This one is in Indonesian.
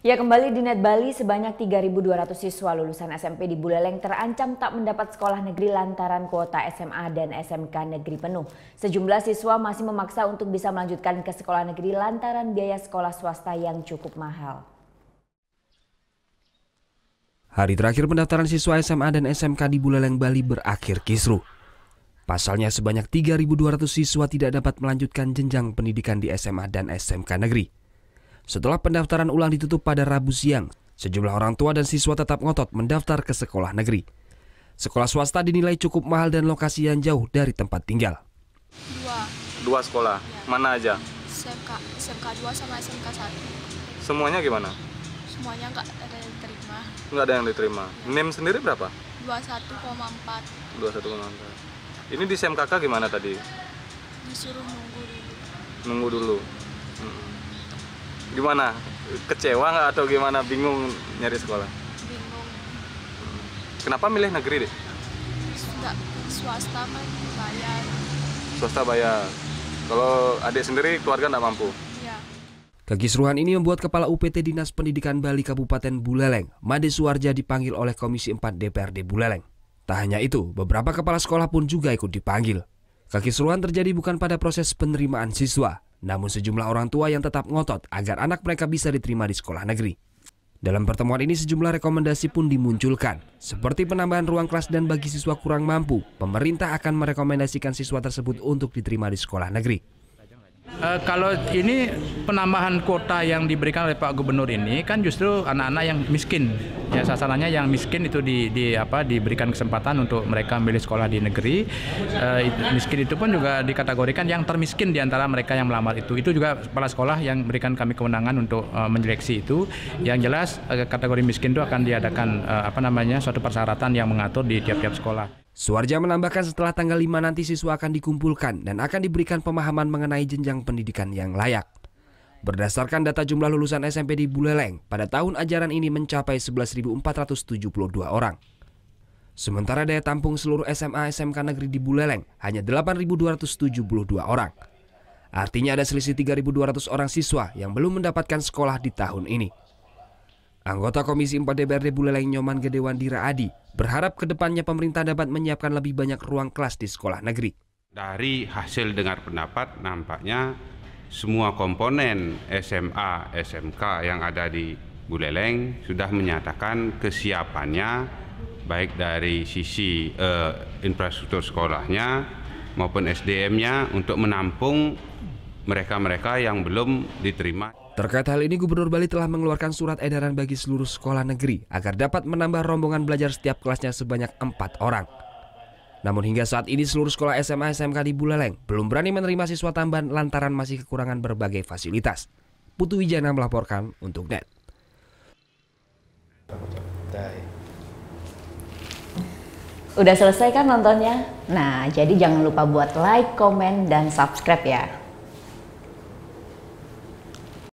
Ya kembali di Net Bali sebanyak 3.200 siswa lulusan SMP di Buleleng terancam tak mendapat sekolah negeri lantaran kuota SMA dan SMK negeri penuh. Sejumlah siswa masih memaksa untuk bisa melanjutkan ke sekolah negeri lantaran biaya sekolah swasta yang cukup mahal. Hari terakhir pendaftaran siswa SMA dan SMK di Buleleng Bali berakhir kisruh. Pasalnya sebanyak 3.200 siswa tidak dapat melanjutkan jenjang pendidikan di SMA dan SMK negeri. Setelah pendaftaran ulang ditutup pada Rabu siang, sejumlah orang tua dan siswa tetap ngotot mendaftar ke sekolah negeri. Sekolah swasta dinilai cukup mahal dan lokasi yang jauh dari tempat tinggal. Dua. Dua sekolah? Ya. Mana aja? SMK, SMK 2 sama SMK 1. Semuanya gimana? Semuanya nggak ada yang diterima. Nggak ada yang diterima. Ya. NIM e sendiri berapa? 21,4. 21,4. Ini di SMKK gimana tadi? Disuruh nunggu dulu. Nunggu dulu. Hmm gimana kecewa nggak atau gimana bingung nyari sekolah bingung kenapa milih negeri deh Tidak swasta kan bayar swasta bayar kalau adik sendiri keluarga nggak mampu ya. ini membuat Kepala UPT Dinas Pendidikan Bali Kabupaten Buleleng, Made Suwarja dipanggil oleh Komisi 4 DPRD Buleleng. Tak hanya itu, beberapa kepala sekolah pun juga ikut dipanggil. Kekisruhan terjadi bukan pada proses penerimaan siswa, namun sejumlah orang tua yang tetap ngotot agar anak mereka bisa diterima di sekolah negeri. Dalam pertemuan ini sejumlah rekomendasi pun dimunculkan, seperti penambahan ruang kelas dan bagi siswa kurang mampu, pemerintah akan merekomendasikan siswa tersebut untuk diterima di sekolah negeri. Eh, kalau ini penambahan kuota yang diberikan oleh Pak Gubernur ini kan justru anak-anak yang miskin. Ya sasarannya yang miskin itu di, di apa diberikan kesempatan untuk mereka memilih sekolah di negeri. e, miskin itu pun juga dikategorikan yang termiskin diantara mereka yang melamar itu. Itu juga kepala sekolah yang memberikan kami kewenangan untuk e, menyeleksi itu. Yang jelas kategori miskin itu akan diadakan apa namanya suatu persyaratan yang mengatur di tiap-tiap sekolah. Suarja menambahkan setelah tanggal 5 nanti siswa akan dikumpulkan dan akan diberikan pemahaman mengenai jenjang pendidikan yang layak. Berdasarkan data jumlah lulusan SMP di Buleleng, pada tahun ajaran ini mencapai 11.472 orang. Sementara daya tampung seluruh SMA SMK negeri di Buleleng hanya 8.272 orang. Artinya ada selisih 3.200 orang siswa yang belum mendapatkan sekolah di tahun ini. Anggota Komisi 4 DPRD Buleleng Nyoman Dira Adi berharap kedepannya pemerintah dapat menyiapkan lebih banyak ruang kelas di sekolah negeri. Dari hasil dengar pendapat nampaknya semua komponen SMA, SMK yang ada di Buleleng sudah menyatakan kesiapannya baik dari sisi eh, infrastruktur sekolahnya maupun SDM-nya untuk menampung mereka-mereka yang belum diterima. Terkait hal ini, Gubernur Bali telah mengeluarkan surat edaran bagi seluruh sekolah negeri agar dapat menambah rombongan belajar setiap kelasnya sebanyak empat orang. Namun hingga saat ini seluruh sekolah SMA SMK di Buleleng belum berani menerima siswa tambahan lantaran masih kekurangan berbagai fasilitas. Putu Wijana melaporkan untuk NET. Udah selesai kan nontonnya? Nah, jadi jangan lupa buat like, komen, dan subscribe ya.